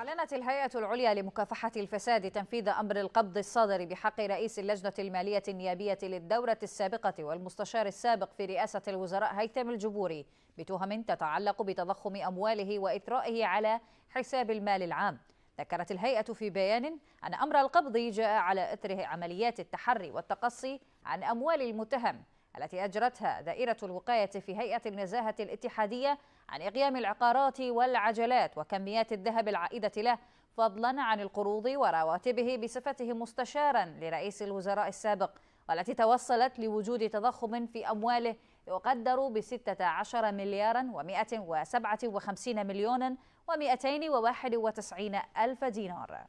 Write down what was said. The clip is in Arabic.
أعلنت الهيئة العليا لمكافحة الفساد تنفيذ أمر القبض الصادر بحق رئيس اللجنة المالية النيابية للدورة السابقة والمستشار السابق في رئاسة الوزراء هيثم الجبوري بتهم تتعلق بتضخم أمواله وإثرائه على حساب المال العام ذكرت الهيئة في بيان أن أمر القبض جاء على إثره عمليات التحري والتقصي عن أموال المتهم التي أجرتها دائرة الوقاية في هيئة النزاهة الاتحادية عن إقيام العقارات والعجلات وكميات الذهب العائدة له فضلا عن القروض ورواتبه بصفته مستشارا لرئيس الوزراء السابق والتي توصلت لوجود تضخم في أمواله يقدر ب 16 مليارا و157 مليونا و291 ألف دينار